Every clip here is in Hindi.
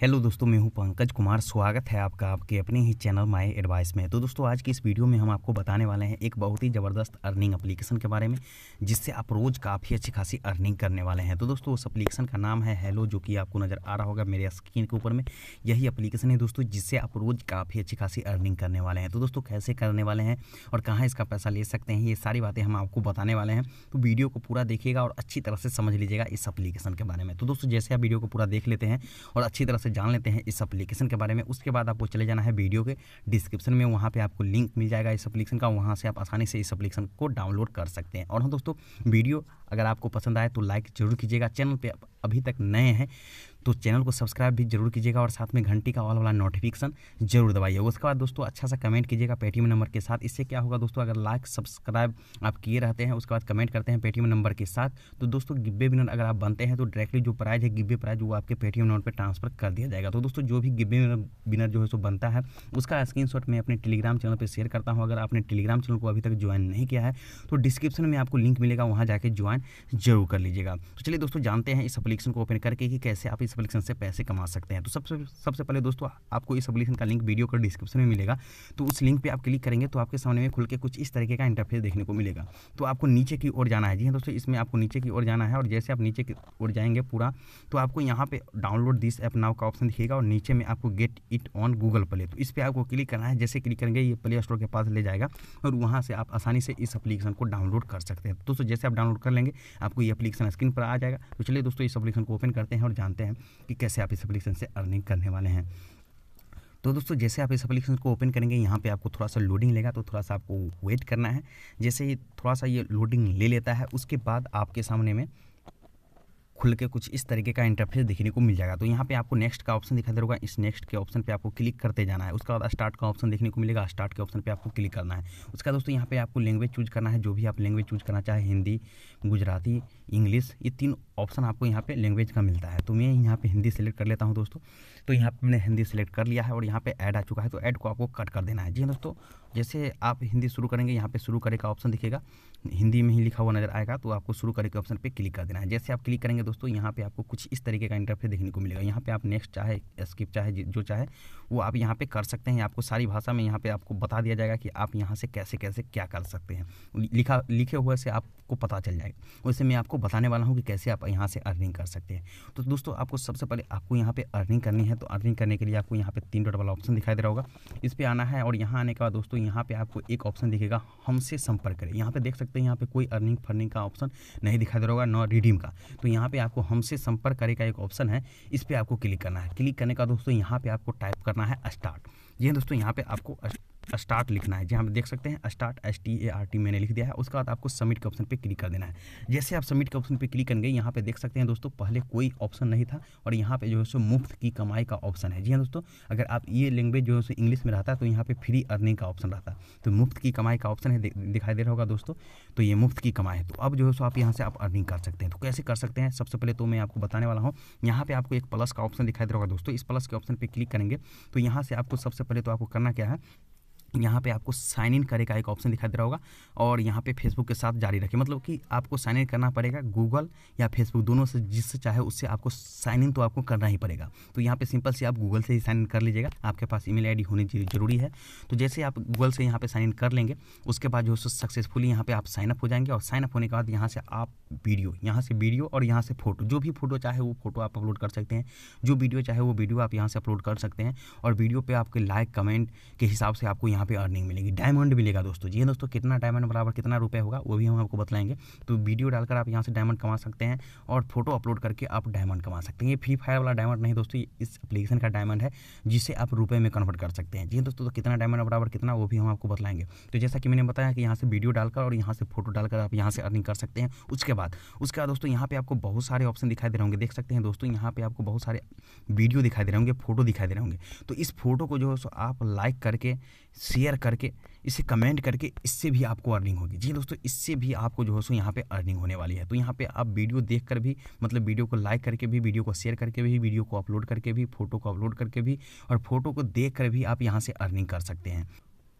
हेलो दोस्तों मैं हूं पंकज कुमार स्वागत है आपका आपके अपने ही चैनल माय एडवाइस में तो दोस्तों आज की इस वीडियो में हम आपको बताने वाले हैं एक बहुत ही ज़बरदस्त अर्निंग एप्लीकेशन के बारे में जिससे आप रोज़ काफ़ी अच्छी खासी अर्निंग करने वाले हैं तो दोस्तों उस एप्लीकेशन का नाम है हेलो जो कि आपको नज़र आ रहा होगा मेरे स्क्रीन के ऊपर में यही अप्लीकेशन है दोस्तों जिससे आप रोज़ काफ़ी अच्छी खासी अर्निंग करने वाले हैं तो दोस्तों कैसे करने वाले हैं और कहाँ इसका पैसा ले सकते हैं ये सारी बातें हम आपको बताने वाले हैं तो वीडियो को पूरा देखिएगा और अच्छी तरह से समझ लीजिएगा इस अप्लीकेशन के बारे में तो दोस्तों जैसे आप वीडियो को पूरा देख लेते हैं और अच्छी तरह से जान लेते हैं इस एप्लीकेशन के बारे में उसके बाद आपको चले जाना है वीडियो के डिस्क्रिप्शन में वहाँ पर आपको लिंक मिल जाएगा इस अपलीकेशन का वहाँ से आप आसानी से इस अपलीकेशन को डाउनलोड कर सकते हैं और हाँ दोस्तों वीडियो अगर आपको पसंद आए तो लाइक जरूर कीजिएगा चैनल पर अभी तक नए हैं तो चैनल को सब्सक्राइब भी जरूर कीजिएगा और साथ में घंटी का ऑल वाला नोटिफिकेशन जरूर दबाइए उसके बाद दोस्तों अच्छा सा कमेंट कीजिएगा पेटीएम नंबर के साथ इससे क्या होगा दोस्तों अगर लाइक सब्सक्राइब आप किए रहते हैं उसके बाद कमेंट करते हैं पेटीएम नंबर के साथ तो दोस्तों गिब्बे विनर अगर आप बनते हैं तो डायरेक्टली जो प्राइज है गिब्बे प्राइज वो आपके पेटीएम नंबर पर ट्रांसफर कर दिया जाएगा तो दोस्तों जो भी गिब्बे विनर जो है सो बनता है उसका स्क्रीन मैं अपने टेलीग्राम चैनल पर शेयर करता हूँ अगर आपने टेलीग्राम चैनल को अभी तक ज्वाइन नहीं किया है तो डिस्क्रिप्शन में आपको लिंक मिलेगा वहाँ जाकर ज्वाइन जरूर कर लीजिएगा तो चलिए दोस्तों जानते हैं इस अपलीकेशन को ओपन करके कि कैसे आप इस इस एप्लीकेशन से पैसे कमा सकते हैं तो सबसे सबसे पहले दोस्तों आपको इस एप्लीकेशन का लिंक वीडियो का डिस्क्रिप्शन में मिलेगा तो उस लिंक पर आप क्लिक करेंगे तो आपके सामने में खुल के कुछ इस तरीके का इंटरफेस देखने को मिलेगा तो आपको नीचे की ओर जाना है जी हाँ दोस्तों इसमें आपको नीचे की ओर जाना है और जैसे आप नीचे की ओर जाएंगे पूरा तो आपको यहाँ पर डाउनलोड दिस ऐप नाव का ऑप्शन दिखेगा और नीचे में आपको get it on Google Play तो इस पर आपको क्लिक करना है जैसे क्लिक करेंगे ये प्ले स्टोर के पास ले जाएगा और वहाँ से आप आसानी से इस एप्लीकेशन को डाउनलोड कर सकते हैं दोस्तों जैसे आप डाउनलोड कर लेंगे आपको ये एप्लीकेशन स्क्रीन पर आ जाएगा तो चलिए दोस्तों इस एप्लीकेशन को ओपन करते हैं और जानते हैं कि कैसे आप इस एप्लीकेशन से अर्निंग करने वाले हैं तो दोस्तों जैसे आप इस एप्लीकेशन को ओपन करेंगे यहाँ पे आपको थोड़ा सा लोडिंग लेगा तो थोड़ा सा आपको वेट करना है जैसे ही थोड़ा सा ये लोडिंग ले लेता है उसके बाद आपके सामने में खुल के कुछ इस तरीके का इंटरफेस देखने को मिल जाएगा तो यहाँ पे आपको नेक्स्ट का ऑप्शन दिखाई दे इस नेक्स्ट के ऑप्शन पे आपको क्लिक करते जाना है उसके बाद स्टार्ट का ऑप्शन देखने को मिलेगा स्टार्ट के ऑप्शन पे आपको क्लिक करना है उसका दोस्तों यहाँ पे आपको लैंग्वेज चूज करना है जो भी आप लैंग्वेज चूज करना चाहे हिंदी गुजराती इंग्लिश ये तीन ऑप्शन आपको यहाँ पे लैंग्वेज का मिलता है तो मैं यहाँ पे हिंदी सेलेक्ट कर लेता हूँ दोस्तों तो यहाँ पे मैंने हिंदी सेलेक्ट कर लिया है और यहाँ पे ऐड आ चुका है तो ऐड को आपको कट कर देना है जी हाँ दोस्तों जैसे आप हिंदी शुरू करेंगे यहाँ पे शुरू करे का ऑप्शन दिखेगा हिंदी में ही लिखा हुआ नज़र आएगा तो आपको शुरू करे के ऑप्शन पे क्लिक कर देना है जैसे आप क्लिक करेंगे दोस्तों यहाँ पे आपको कुछ इस तरीके का इंटरफेस देखने को मिलेगा यहाँ पे आप नेक्स्ट चाहे स्किप चाहे जो चाहे वो आप यहाँ पे कर सकते हैं आपको सारी भाषा में यहाँ पे आपको बता दिया जाएगा कि आप यहाँ से कैसे कैसे क्या कर सकते हैं लिखा लिखे हुए से आपको पता चल जाएगा वैसे मैं आपको बताने वाला हूँ कि कैसे आप यहाँ से अर्निंग कर सकते हैं तो दोस्तों आपको सबसे पहले आपको यहाँ पर अर्निंग करनी है तो अर्निंग करने के लिए आपको यहाँ पर तीन डॉट वाला ऑप्शन दिखाई दे रहा होगा इस पर आना है और यहाँ आने के बाद दोस्तों यहाँ पे आपको एक ऑप्शन दिखेगा हमसे संपर्क करें यहाँ पे देख सकते हैं यहाँ पे कोई अर्निंग फर्निंग का ऑप्शन नहीं दिखाई दे रहा होगा नॉ रिडीम का तो यहाँ पे आपको हमसे संपर्क करे का एक ऑप्शन है इस पर आपको क्लिक करना है क्लिक करने का दोस्तों यहाँ पे आपको टाइप करना है स्टार्ट ये दोस्तों यहाँ पे आपको स्टार्ट लिखना है जहाँ पर देख सकते हैं start S T A R T मैंने लिख दिया है उसके बाद आपको सबमिट के ऑप्शन पे क्लिक कर देना है जैसे आप सबमिट के ऑप्शन पे क्लिक करेंगे यहाँ पे देख सकते हैं दोस्तों पहले कोई ऑप्शन नहीं था और यहाँ पे जो है सो मुफ्त की कमाई का ऑप्शन है जी हाँ दोस्तों अगर आप ये लैंग्वेज जो है सो इंग्लिश में रहता तो यहाँ पर फ्री अर्निंग का ऑप्शन रहता तो मुफ्त की कमाई का ऑप्शन है दिखाई दे रहा होगा दोस्तों तो ये मुफ्त की कमाई है तो अब जो है सो आप यहाँ से आप अर्निंग कर सकते हैं तो कैसे कर सकते हैं सबसे पहले तो मैं आपको बताने वाला हूँ यहाँ पर आपको एक प्लस का ऑप्शन दिखाई दे रहा होगा दोस्तों इस प्लस के ऑप्शन पर क्लिक करेंगे तो यहाँ से आपको सबसे पहले तो आपको करना क्या है यहाँ पे आपको साइन इन करे का एक ऑप्शन दिखाई दे रहा होगा और यहाँ पे फेसबुक के साथ जारी रखें मतलब कि आपको साइन इन करना पड़ेगा गूगल या फेसबुक दोनों से जिससे चाहे उससे आपको साइन इन तो आपको करना ही पड़ेगा तो यहाँ पे सिंपल से आप गूगल से ही साइन इन कर लीजिएगा आपके पास ईमेल आईडी होनी जरूरी है तो जैसे आप गूगल से यहाँ पर साइन इन कर लेंगे उसके बाद जो है सक्सेसफुली यहाँ पर आप साइनअप हो जाएंगे और साइनअप होने के बाद यहाँ से आप वीडियो यहाँ से वीडियो और यहाँ से फोटो जो भी फोटो चाहे वो फोटो आप अपलोड कर सकते हैं जो वीडियो चाहे वो वीडियो आप यहाँ से अपलोड कर सकते हैं और वीडियो पर आपके लाइक कमेंट के हिसाब से आपको यहाँ यहाँ पे अर्निंग मिलेगी डायमंड मिलेगा दोस्तों जी दोस्तों कितना डायमंड बराबर कितना रुपये होगा वो भी हम आपको बताएंगे तो वीडियो डालकर आप यहाँ से डायमंड कमा सकते हैं और फोटो अपलोड करके आप डायमंड कमा सकते हैं ये फ्री फायर वाला डायमंड नहीं दोस्तों इस एप्लीकेशन का डायमंड है जिसे आप रुपये में कन्वर्ट कर सकते हैं जी हाँ दोस्तों तो कितना डायमंड बराबर कितना वो भी हम आपको बताएंगे तो जैसा कि मैंने बताया कि यहाँ से वीडियो डालकर और यहाँ से फोटो डालकर आप यहाँ से अर्निंग कर सकते हैं उसके बाद उसके बाद दोस्तों यहाँ पे आपको बहुत सारे ऑप्शन दिखाई दे रहे होंगे देख सकते हैं दोस्तों यहाँ पे आपको बहुत सारे वीडियो दिखाई दे रहे होंगे फोटो दिखाई दे रहे होंगे तो इस फोटो को जो आप लाइक करके शेयर करके इसे कमेंट करके इससे भी आपको अर्निंग होगी जी दोस्तों इससे भी आपको जो है सो यहाँ पे अर्निंग होने वाली है तो यहाँ पे आप वीडियो देख कर भी मतलब वीडियो को लाइक करके भी वीडियो को शेयर करके भी वीडियो को अपलोड करके भी फोटो को अपलोड करके भी और फोटो को देख कर भी आप यहाँ से अर्निंग कर सकते हैं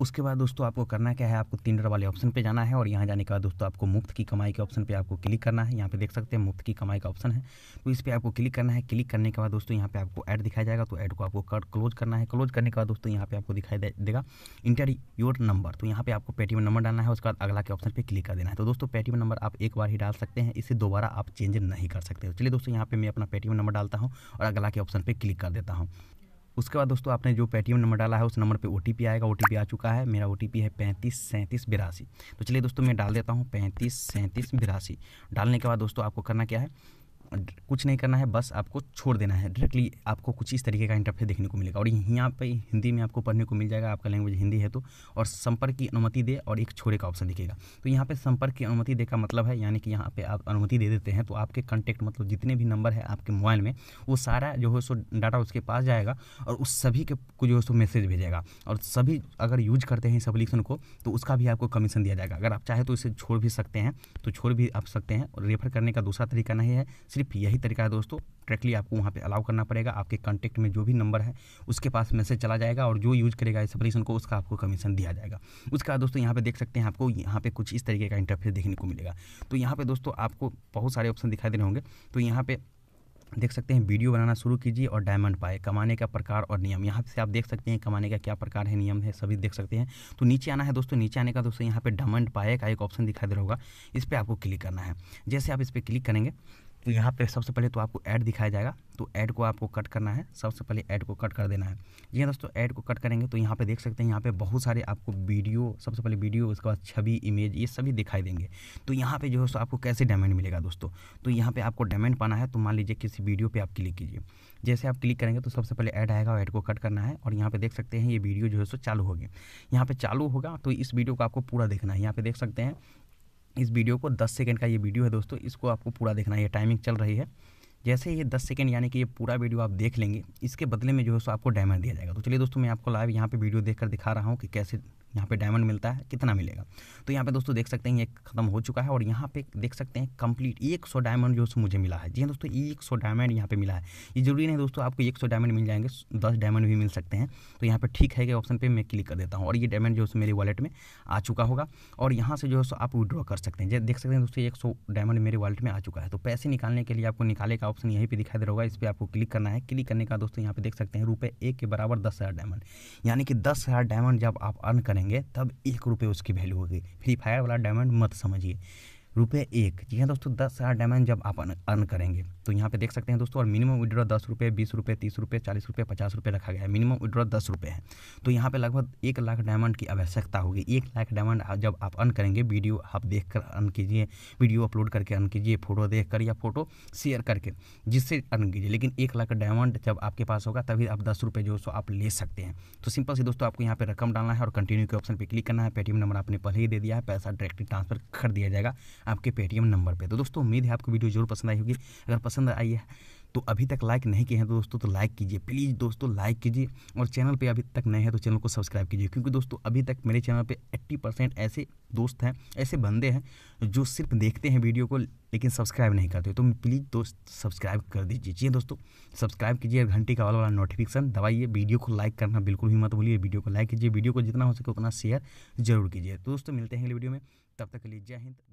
उसके बाद दोस्तों आपको करना क्या है आपको तीन डर वाले ऑप्शन पे जाना है और यहाँ जाने के बाद दोस्तों आपको मुफ्त की कमाई के ऑप्शन पे आपको क्लिक करना है यहाँ पे देख सकते हैं मुफ्त की कमाई का ऑप्शन है तो इस पर आपको क्लिक करना है क्लिक करने के बाद दोस्तों यहाँ पे आपको ऐड दिखाया जाएगा तो ऐड को आपको कट क्लोज करना है क्लोज करने के बाद दोस्तों यहाँ पे आपको दिखाई देगा इंटर योर नंबर तो यहाँ पे आपको पेटीएम नंबर डालना है उसके बाद अगला के ऑप्शन पर क्लिक कर देना है तो दोस्तों पेटीएम नंबर आप एक बार ही डाल सकते हैं इसे दोबारा आप चेंज नहीं कर सकते तो चलिए दोस्तों यहाँ पर मैं अपना पेटीएम नंबर डालता हूँ और अगला के ऑप्शन पर क्लिक कर देता हूँ उसके बाद दोस्तों आपने जो पेटीएम नंबर डाला है उस नंबर पे ओ आएगा ओ आ चुका है मेरा ओ है पैंतीस सैंतीस बिरासी तो चलिए दोस्तों मैं डाल देता हूँ पैंतीस सैंतीस बिरासी डालने के बाद दोस्तों आपको करना क्या है कुछ नहीं करना है बस आपको छोड़ देना है डायरेक्टली आपको कुछ इस तरीके का इंटरफेस देखने को मिलेगा और यहाँ पे हिंदी में आपको पढ़ने को मिल जाएगा आपका लैंग्वेज हिंदी है तो और संपर्क की अनुमति दे और एक छोड़े का ऑप्शन दिखेगा तो यहाँ पे संपर्क की अनुमति दे का मतलब है यानी कि यहाँ पर आप अनुमति दे देते हैं तो आपके कंटेक्ट मतलब जितने भी नंबर है आपके मोबाइल में वो सारा जो है सो डाटा उसके पास जाएगा और उस सभी के को जो है सो मैसेज भेजेगा और सभी अगर यूज करते हैं इस एप्लीकेशन को तो उसका भी आपको कमीशन दिया जाएगा अगर आप चाहे तो इसे छोड़ भी सकते हैं तो छोड़ भी आप सकते हैं और रेफर करने का दूसरा तरीका नहीं है सिर्फ यही तरीका है दोस्तों डायरेक्टली आपको वहाँ पे अलाउ करना पड़ेगा आपके कॉन्टैक्ट में जो भी नंबर है उसके पास मैसेज चला जाएगा और जो यूज़ करेगा इस एप्लीकेशन को उसका आपको कमीशन दिया जाएगा उसके बाद दोस्तों यहाँ पे देख सकते हैं आपको यहाँ पे कुछ इस तरीके का इंटरफेस देखने को मिलेगा तो यहाँ पर दोस्तों आपको बहुत सारे ऑप्शन दिखाई दे रहे होंगे तो यहाँ पे देख सकते हैं वीडियो बनाना शुरू कीजिए और डायमंड पाए कमाने का प्रकार और नियम यहाँ से आप देख सकते हैं कमाने का क्या प्रकार है नियम है सभी देख सकते हैं तो नीचे आना है दोस्तों नीचे आने का दोस्तों यहाँ पे डायमंड पाए का एक ऑप्शन दिखाई दे रहा होगा इस पर आपको क्लिक करना है जैसे आप इस पर क्लिक करेंगे तो यहाँ पे सबसे पहले तो आपको ऐड दिखाया जाएगा तो ऐड को आपको कट करना है सबसे पहले ऐड को कट कर देना है जी दोस्तों ऐड को कट करेंगे तो यहाँ पे देख सकते हैं यहाँ पे बहुत सारे आपको वीडियो सबसे पहले वीडियो उसके बाद छवि इमेज ये सभी दिखाई देंगे तो यहाँ पे जो है सो आपको कैसे डायमेंड मिलेगा दोस्तों तो यहाँ पर आपको डायमेंड पाना है तो मान लीजिए किसी वीडियो पर आप क्लिक कीजिए जैसे आप क्लिक करेंगे तो सबसे पहले ऐड आएगा और ऐड को कट करना है और यहाँ पे देख सकते हैं ये वीडियो जो है सो चालू होगी यहाँ पर चालू होगा तो इस वीडियो को आपको पूरा देखना है यहाँ पर देख सकते हैं इस वीडियो को 10 सेकंड का ये वीडियो है दोस्तों इसको आपको पूरा देखना है ये टाइमिंग चल रही है जैसे ये 10 सेकंड यानी कि ये पूरा वीडियो आप देख लेंगे इसके बदले में जो है सो आपको डायमंड दिया जाएगा तो चलिए दोस्तों मैं आपको लाइव यहाँ पे वीडियो देखकर दिखा रहा हूँ कि कैसे यहाँ पे डायमंड मिलता है कितना मिलेगा तो यहाँ पे दोस्तों देख सकते हैं ये खत्म हो चुका है और यहाँ पे देख सकते हैं कंप्लीट एक सौ डायमंड जो मुझे मिला है जी हाँ दोस्तों एक सौ डायमंड यहाँ पे मिला है ये जरूरी नहीं दोस्तों आपको एक सौ डायमंड मिल जाएंगे दस डायमंड भी मिल सकते हैं तो यहाँ पर ठीक है कि ऑप्शन पर मैं क्लिक कर देता हूँ और ये डायमंड जो मेरे वॉलेट में आ चुका होगा और यहाँ से जो है आप विड्रॉ कर सकते हैं देख सकते हैं दोस्तों एक सौ डायमंड मेरे वॉलेट में आ चुका है तो पैसे निकालने के लिए आपको निकाले का ऑप्शन यहीं पर दिखाई दे रहा होगा इस पर आपको क्लिक करना है क्लिक करने का दोस्तों यहाँ पे देख सकते हैं रुपये एक के बराबर दस हज़ार डायमंड यानी कि दस हज़ार डायमंड जब आप अर्न करें करेंगे तब एक रुपये उसकी वैल्यू होगी फ्री फायर वाला डायमंड मत समझिए रुपये एक जी हाँ दोस्तों दस हज़ार डायमंड जब आप अर्न करेंगे तो यहाँ पे देख सकते हैं दोस्तों और मिनिमम विड्रॉ दस रुपये बीस रुपये तीस रुपये चालीस रुपये पचास रुपये रखा गया है मिनिमम विड्रॉ दस रुपये है तो यहाँ पे लगभग एक लाख डायमंड की आवश्यकता होगी एक लाख डायमंड जब आप अर्न करेंगे वीडियो आप देख कर अर्न कीजिए वीडियो अपलोड करके अर्न कीजिए फोटो देख कर या फोटो शेयर करके जिससे अर्न कीजिए लेकिन एक लाख डायमंड जब आपके पास होगा तभी आप दस रुपये जो सो आप ले सकते हैं तो सिंपल से दोस्तों आपको यहाँ पर रकम डालना है और कंटिन्यू के ऑप्शन पर क्लिक करना है पेटीएम नंबर आपने पहले ही दे दिया है पैसा डायरेक्टली ट्रांसफर कर दिया जाएगा आपके पेटीएम नंबर पर तो दोस्तों उम्मीद है आपको वीडियो जरूर पसंद आई होगी अगर पसंद आई है तो अभी तक लाइक नहीं किए हैं तो दोस्तों तो लाइक कीजिए प्लीज़ दोस्तों लाइक कीजिए और चैनल पे अभी तक नए हैं तो चैनल को सब्सक्राइब कीजिए क्योंकि दोस्तों अभी तक मेरे चैनल पे 80 परसेंट ऐसे दोस्त हैं ऐसे बंदे हैं जो सिर्फ देखते हैं वीडियो को लेकिन सब्सक्राइब नहीं करते तो प्लीज़ दोस्त सब्सक्राइब कर दीजिए जी दोस्तों सब्सक्राइब कीजिए और घंटी का वाला वाला नोटिफिकेशन दबाइए वीडियो को लाइक करना बिल्कुल भी मत भूलिए वीडियो को लाइक कीजिए वीडियो को जितना हो सके उतना शेयर जरूर कीजिए तो दोस्तों मिलते हैं अगले वीडियो में तब तक लीजिए जय हिंद